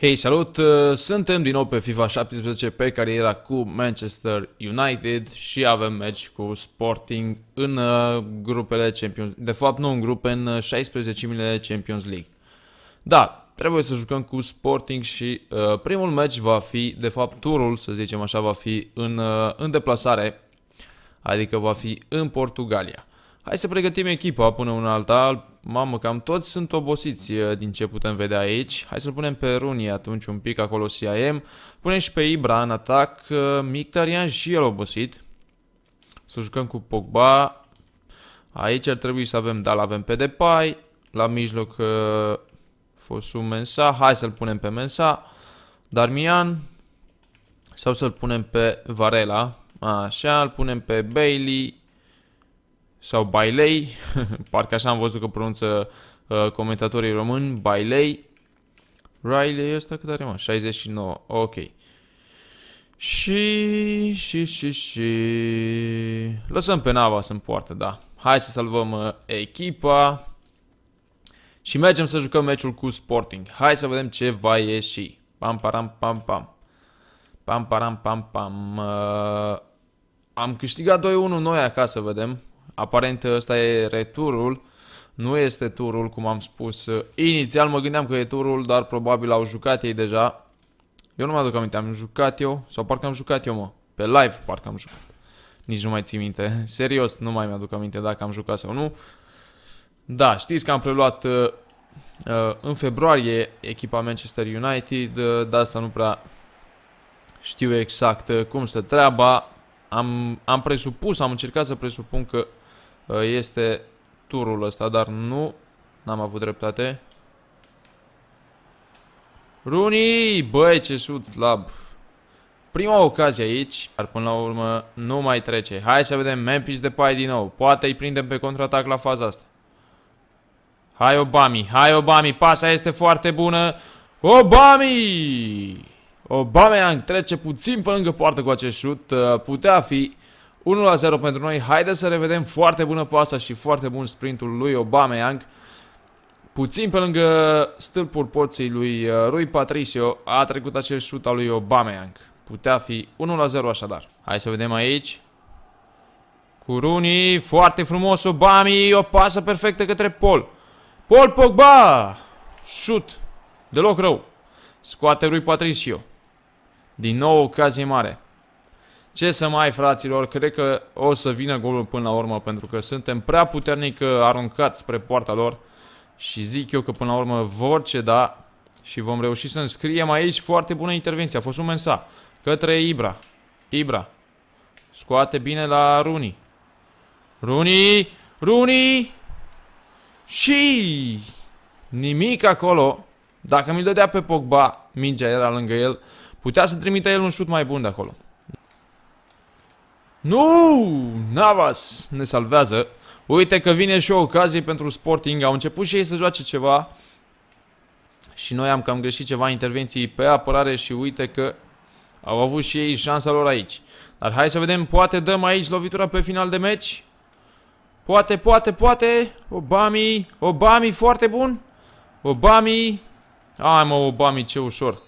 Hei, salut! Uh, suntem din nou pe FIFA 17 pe cariera cu Manchester United și avem meci cu Sporting în uh, grupele Champions De fapt, nu în grupe, în 16 uh, Champions League. Da, trebuie să jucăm cu Sporting și uh, primul meci va fi, de fapt turul, să zicem așa, va fi în, uh, în deplasare, adică va fi în Portugalia. Hai să pregătim echipa până în alta, mamă, cam toți sunt obosiți din ce putem vedea aici. Hai să-l punem pe Rooney atunci un pic acolo CIM. Punem și pe Ibra în atac. Mictarian și el obosit. Să jucăm cu Pogba. Aici ar trebui să avem, da, l avem pe Depay. La mijloc Fosu Mensa. Hai să-l punem pe Mensa. Darmian. Sau să-l punem pe Varela. Așa, îl punem pe Bailey sau Bailey, parcă așa am văzut că pronunță uh, comentatorii români, Bailey. Riley ăsta cât are mă? 69, ok. Și, și, și, și... Lăsăm pe Nava să-mi poartă, da. Hai să salvăm uh, echipa. Și mergem să jucăm meciul cu Sporting. Hai să vedem ce va ieși. Pam, param, pam, pam. Pam, param, pam, pam. Uh, am câștigat 2-1 noi acasă, vedem. Aparent ăsta e returul, nu este turul, cum am spus. Inițial mă gândeam că e turul, dar probabil au jucat ei deja. Eu nu mă aduc aminte, am jucat eu, sau parcă am jucat eu, mă. Pe live parcă am jucat. Nici nu mai țin minte. Serios, nu mai mi-aduc aminte dacă am jucat sau nu. Da, știți că am preluat uh, uh în februarie echipa Manchester United, uh, de asta nu prea știu exact uh, cum stă treaba. Am, am presupus, am încercat să presupun că Uh, este turul ăsta, dar nu n-am avut dreptate. Rooney! Băi, ce șut slab! Prima ocazie aici, dar până la urmă nu mai trece. Hai să vedem Memphis pai din nou. Poate îi prindem pe contraatac la faza asta. Hai Obami, hai Obami, pasa este foarte bună. Obami! Obameyang trece puțin pe lângă poartă cu acest șut. Uh, putea fi 1 la 0 pentru noi. Haideți să revedem foarte bună pasa și foarte bun sprintul lui Aubameyang. Puțin pe lângă stâlpul porții lui uh, Rui Patricio a trecut acel șut al lui Aubameyang. Putea fi 1 la 0 așadar. Hai să vedem aici. Cu Rooney, foarte frumos Obami, o pasă perfectă către Paul. Paul Pogba! Șut! Deloc rău. Scoate lui Patricio. Din nou ocazie mare. Ce să mai, fraților, cred că o să vină golul până la urmă, pentru că suntem prea puternic uh, aruncați spre poarta lor. Și zic eu că până la urmă vor ceda și vom reuși să înscriem aici foarte bună intervenție. A fost un mensa către Ibra. Ibra. Scoate bine la Runi. Runi! Runi! Și nimic acolo. Dacă mi-l dădea pe Pogba, mingea era lângă el. Putea să trimită el un șut mai bun de acolo. Nu! Navas ne salvează. Uite că vine și o ocazie pentru Sporting. Au început și ei să joace ceva. Și noi am cam greșit ceva intervenții pe apărare și uite că au avut și ei șansa lor aici. Dar hai să vedem, poate dăm aici lovitura pe final de meci. Poate, poate, poate. Obami, Obami foarte bun. Obami. Ai mă, Obami, ce ușor.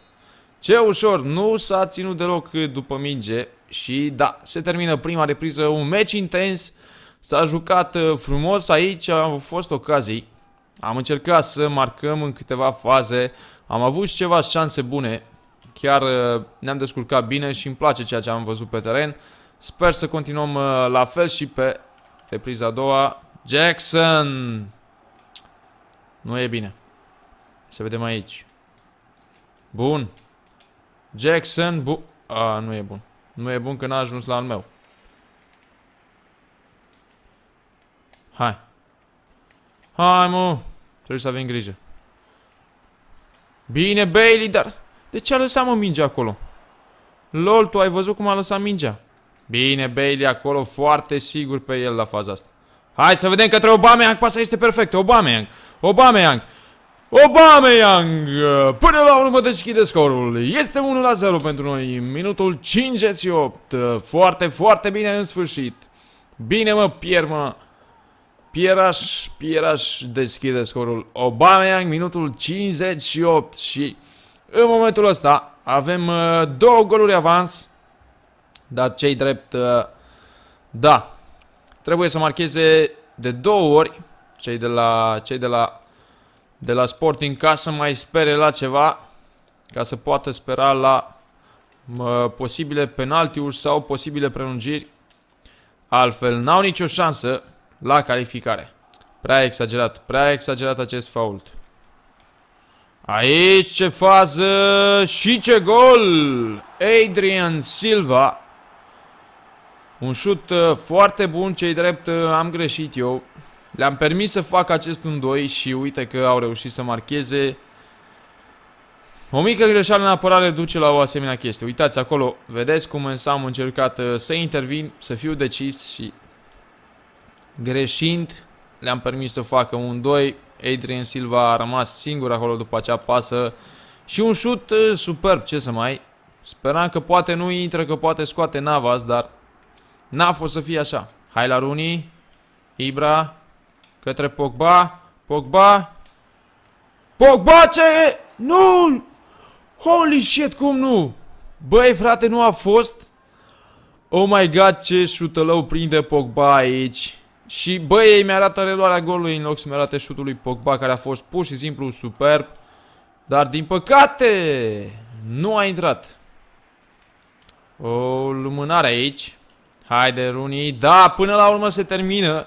Ce ușor, nu s-a ținut deloc după minge. Și da, se termină prima repriză, un meci intens, s-a jucat uh, frumos aici, au fost ocazii. Am încercat să marcăm în câteva faze, am avut și ceva șanse bune, chiar uh, ne-am descurcat bine și îmi place ceea ce am văzut pe teren. Sper să continuăm uh, la fel și pe repriza a doua. Jackson! Nu e bine. Să vedem aici. Bun. Jackson, bu... A, nu e bun. Nu e bun că n-a ajuns la al meu. Hai. Hai, mă. Trebuie să avem grijă. Bine, Bailey, dar... De ce a lăsat, mă, mingea acolo? Lol, tu ai văzut cum a lăsat mingea? Bine, Bailey acolo, foarte sigur pe el la faza asta. Hai să vedem către Obameyang. pasa este perfectă. Obameyang. Obameyang. Obama Young Până la urmă deschide scorul. Este 1 la 0 pentru noi. Minutul 58. Foarte, foarte bine în sfârșit. Bine mă, Pier, mă. Pieraș, Pieraș deschide scorul. Obama Young minutul 58 și în momentul ăsta avem uh, două goluri avans. Dar cei drept, uh, da, trebuie să marcheze de două ori cei de la, cei de la de la Sporting ca să mai spere la ceva, ca să poată spera la mă, posibile penaltiuri sau posibile prelungiri. Altfel, n-au nicio șansă la calificare. Prea exagerat, prea exagerat acest fault. Aici ce fază și ce gol! Adrian Silva. Un șut uh, foarte bun, cei drept uh, am greșit eu. Le-am permis să facă acest 1-2 și uite că au reușit să marcheze. O mică greșeală în apărare duce la o asemenea chestie. Uitați acolo, vedeți cum însă am încercat uh, să intervin, să fiu decis și greșind le-am permis să facă un 2. Adrian Silva a rămas singur acolo după acea pasă și un șut uh, superb, ce să mai. Speram că poate nu intră, că poate scoate Navas, dar n-a fost să fie așa. Hai la Rooney, Ibra, Către Pogba. Pogba. Pogba ce... Nu! Holy shit, cum nu? Băi, frate, nu a fost? Oh my god, ce șutălău prinde Pogba aici. Și băi, ei mi-arată reluarea golului în loc să mi-arate șutul lui Pogba, care a fost pur și simplu superb. Dar din păcate, nu a intrat. O lumânare aici. Haide, Rooney. Da, până la urmă se termină.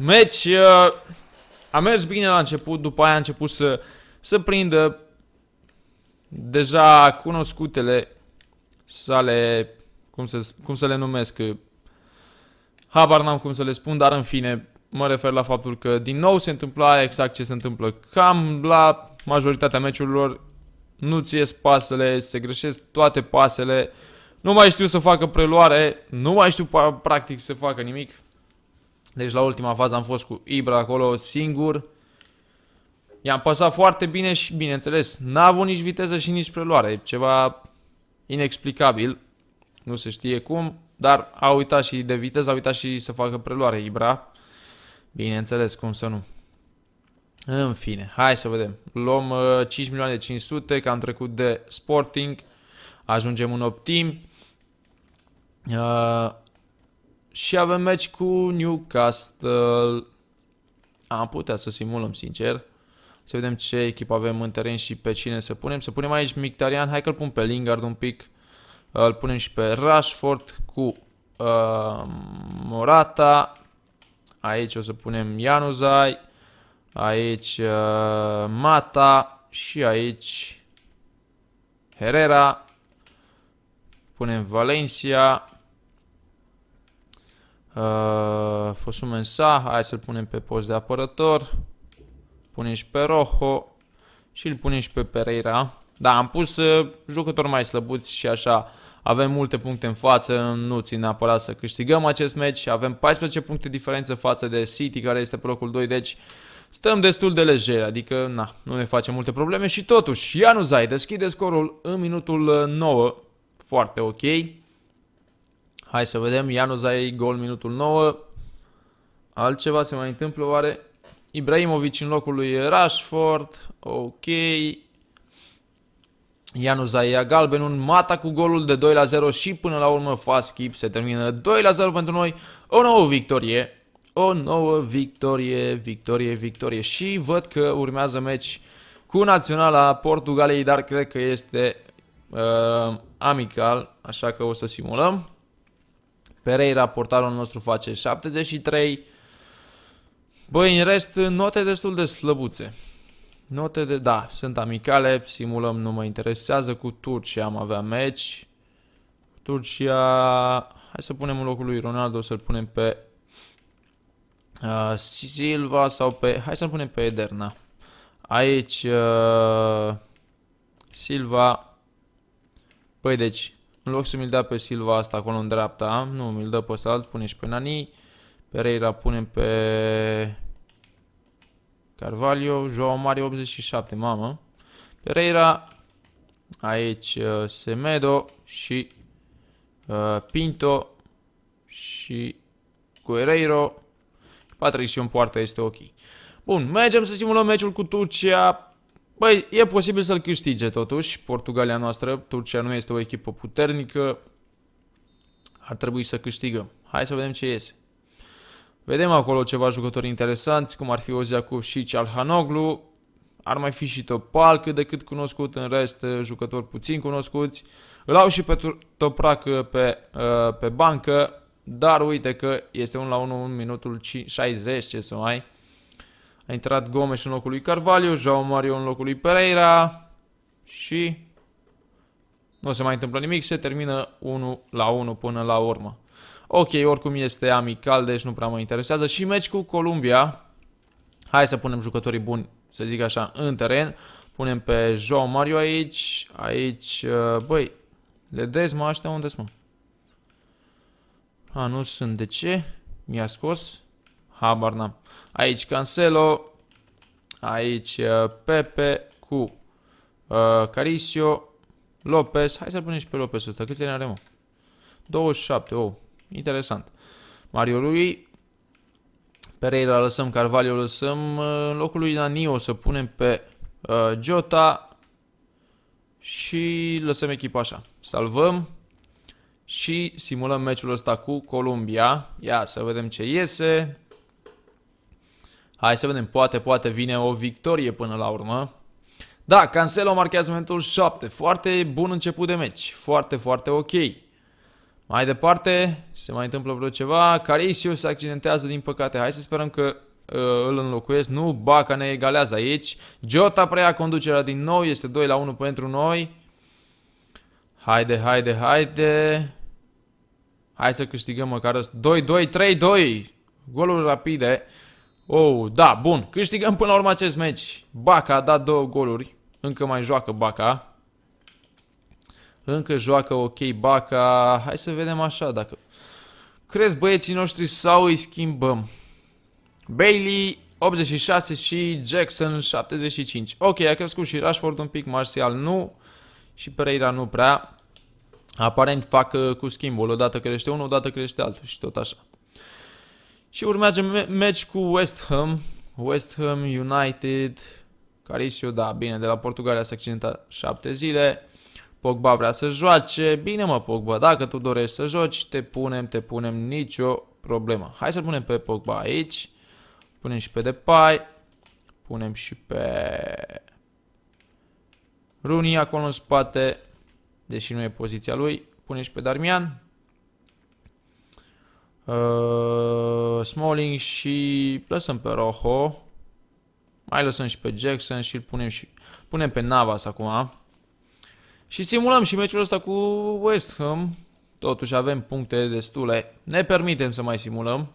Meci uh, a mers bine la început, după aia a început să, să prindă deja cunoscutele sale, cum să, cum să le numesc, uh, habar n-am cum să le spun, dar în fine, mă refer la faptul că din nou se întâmpla exact ce se întâmplă cam la majoritatea meciurilor, nu ți ies pasele, se greșesc toate pasele, nu mai știu să facă preluare, nu mai știu practic să facă nimic. Deci la ultima fază am fost cu Ibra acolo singur. I-am pasat foarte bine și, bineînțeles, n-a avut nici viteză și nici preluare. Ceva inexplicabil. Nu se știe cum, dar a uitat și de viteză, a uitat și să facă preluare Ibra. Bineînțeles, cum să nu. În fine, hai să vedem. Luăm uh, 5 milioane 500, că am trecut de Sporting. Ajungem în optim. Uh, și avem meci cu Newcastle. Am putea să simulăm, sincer. Să vedem ce echipă avem în teren și pe cine să punem. Să punem aici Mictarian. Hai că-l pun pe Lingard un pic. Îl punem și pe Rashford cu uh, Morata. Aici o să punem Ianuzai. Aici uh, Mata. Și aici Herrera. Punem Valencia. Uh, în Sa, hai să-l punem pe post de apărător. Punem și pe Rojo și îl punem și pe Pereira. Da, am pus uh, jucători mai slăbuți și așa. Avem multe puncte în față, nu țin neapărat să câștigăm acest meci. Avem 14 puncte diferență față de City, care este pe locul 2, deci stăm destul de lejer, adică na, nu ne facem multe probleme. Și totuși, Ianu Zai deschide scorul în minutul 9, foarte ok. Hai să vedem, Ianuzai gol minutul 9. Altceva se mai întâmplă oare? Ibrahimovic în locul lui Rashford. Ok. Ianuzai a Galben, un mata cu golul de 2 la 0 și până la urmă fast skip se termină 2 la 0 pentru noi. O nouă victorie. O nouă victorie, victorie, victorie. Și văd că urmează meci cu naționala Portugalei, dar cred că este uh, amical, așa că o să simulăm. Pereira, portarul nostru, face 73. Băi, în rest, note destul de slăbuțe. Note de, da, sunt amicale, simulăm, nu mă interesează, cu Turcia am avea meci. Turcia, hai să punem în locul lui Ronaldo, să-l punem pe uh, Silva sau pe, hai să-l punem pe Ederna. Aici, uh, Silva, Păi deci, în loc să mi-l dea pe Silva asta acolo în dreapta, nu, mi-l dă pe salt, pune și pe Nani. Pereira punem pe Carvalho, Joao Mario 87, mamă. Pereira, aici uh, Semedo și uh, Pinto și Guerreiro. Patrick și în poartă este ok. Bun, mergem să simulăm meciul cu Turcia Băi, e posibil să-l câștige totuși, Portugalia noastră, Turcia nu este o echipă puternică, ar trebui să câștigăm. Hai să vedem ce iese. Vedem acolo ceva jucători interesanți, cum ar fi Oziakov și Cialhanoglu, ar mai fi și Topal cât de cât cunoscut, în rest eh, jucători puțin cunoscuți. Îl au și pe Toprac eh, pe, eh, pe bancă, dar uite că este un la 1 în minutul 60, ce să mai... A intrat Gomes în locul lui Carvalho, João Mario în locul lui Pereira și nu se mai întâmplă nimic, se termină 1 la 1 până la urmă. Ok, oricum este amical, deci nu prea mă interesează. Și meci cu Columbia. Hai să punem jucătorii buni, să zic așa, în teren. Punem pe João Mario aici, aici, uh, băi, Ledezma, mă, unde sunt, mă? A, nu sunt, de ce? Mi-a scos Habar n-am. Aici Cancelo. Aici uh, Pepe cu uh, Carisio. Lopez. Hai să-l punem și pe Lopez ăsta. Câți ani are, mă? 27. Oh, interesant. Mario Rui. Pereira lăsăm, Carvalho lăsăm. Uh, în locul lui Dani o să punem pe uh, Jota. Și lăsăm echipa așa. Salvăm. Și simulăm meciul ăsta cu Columbia. Ia să vedem ce iese. Hai să vedem, poate, poate vine o victorie până la urmă. Da, Cancelo marchează momentul 7. Foarte bun început de meci. Foarte, foarte ok. Mai departe, se mai întâmplă vreo ceva. Carisiu se accidentează, din păcate. Hai să sperăm că uh, îl înlocuiesc. Nu, Baca ne egalează aici. Jota preia conducerea din nou. Este 2 la 1 pentru noi. Haide, haide, haide. Hai să câștigăm măcar 2-2, 3-2. Goluri rapide. Oh, da, bun. Câștigăm până la urmă acest meci. Baca a dat două goluri. Încă mai joacă Baca. Încă joacă ok Baca. Hai să vedem așa dacă... Crezi băieții noștri sau îi schimbăm? Bailey 86 și Jackson 75. Ok, a crescut și Rashford un pic, Martial nu și Pereira nu prea. Aparent fac uh, cu schimbul, odată crește unul, odată crește altul și tot așa. Și urmează me meci cu West Ham. West Ham United. Caricio, da, bine, de la Portugalia s-a accidentat 7 zile. Pogba vrea să joace. Bine mă, Pogba, dacă tu dorești să joci, te punem, te punem nicio problemă. Hai să punem pe Pogba aici. Punem și pe Depay. Punem și pe... Rooney acolo în spate. Deși nu e poziția lui. Punem și pe Darmian. Uh... Smalling și lăsăm pe Rojo. Mai lăsăm și pe Jackson și îl punem și punem pe Navas acum. Și simulăm și meciul ăsta cu West Ham. Totuși avem puncte destule. Ne permitem să mai simulăm.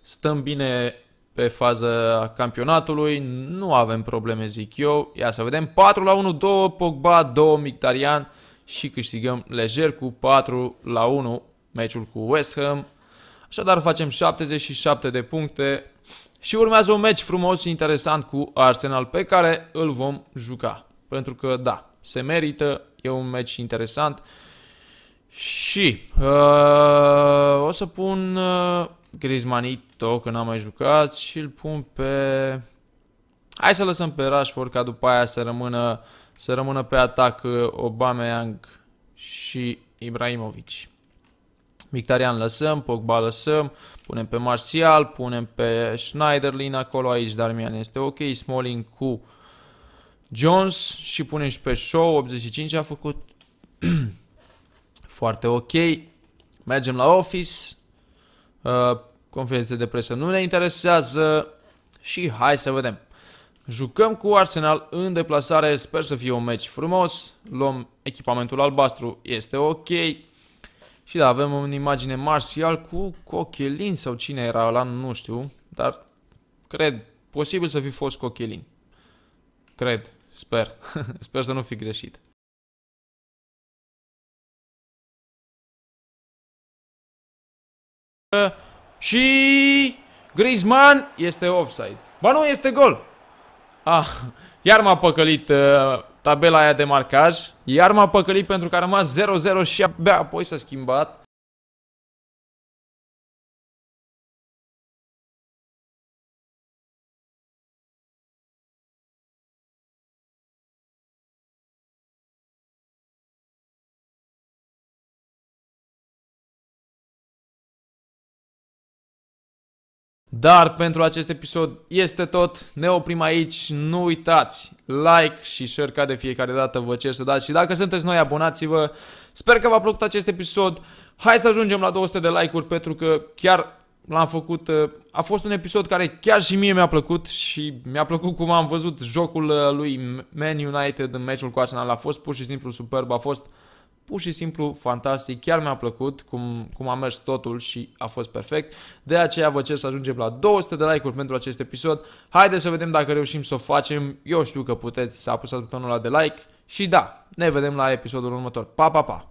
Stăm bine pe fază campionatului. Nu avem probleme, zic eu. Ia să vedem. 4 la 1, 2 Pogba, 2 Mictarian și câștigăm lejer cu 4 la 1 meciul cu West Ham. Așadar facem 77 de puncte și urmează un meci frumos și interesant cu Arsenal pe care îl vom juca. Pentru că da, se merită, e un meci interesant. Și uh, o să pun uh, Griezmanito, că n-am mai jucat, și îl pun pe... Hai să lăsăm pe Rashford ca după aia să rămână, să rămână pe atac uh, Aubameyang și Ibrahimovic. Mictarian lăsăm, Pogba lăsăm, punem pe Martial, punem pe Schneiderlin acolo, aici Darmian este ok, Smalling cu Jones și punem și pe Shaw, 85 a făcut foarte ok. Mergem la Office, uh, conferințe de presă nu ne interesează și hai să vedem. Jucăm cu Arsenal în deplasare, sper să fie un meci frumos, luăm echipamentul albastru, este ok, și da, avem în imagine marțial cu Cochelin sau cine era ăla, nu știu, dar cred, posibil să fi fost Cochelin. Cred, sper, sper să nu fi greșit. Și Griezmann este offside. Ba nu, este gol! Ah, iar m-a păcălit uh, tabela aia de marcaj, iar m-a păcălit pentru că a rămas 0-0 și abia apoi s-a schimbat Dar pentru acest episod este tot. Ne oprim aici. Nu uitați like și share ca de fiecare dată vă cer să dați și dacă sunteți noi abonați-vă. Sper că v-a plăcut acest episod. Hai să ajungem la 200 de like-uri pentru că chiar l-am făcut. Uh, a fost un episod care chiar și mie mi-a plăcut și mi-a plăcut cum am văzut jocul uh, lui Man United în meciul cu Arsenal. A fost pur și simplu superb, a fost pur și simplu fantastic, chiar mi-a plăcut cum, cum a mers totul și a fost perfect. De aceea vă cer să ajungem la 200 de like-uri pentru acest episod. Haideți să vedem dacă reușim să o facem. Eu știu că puteți să apăsați butonul ăla de like și da, ne vedem la episodul următor. Pa, pa, pa!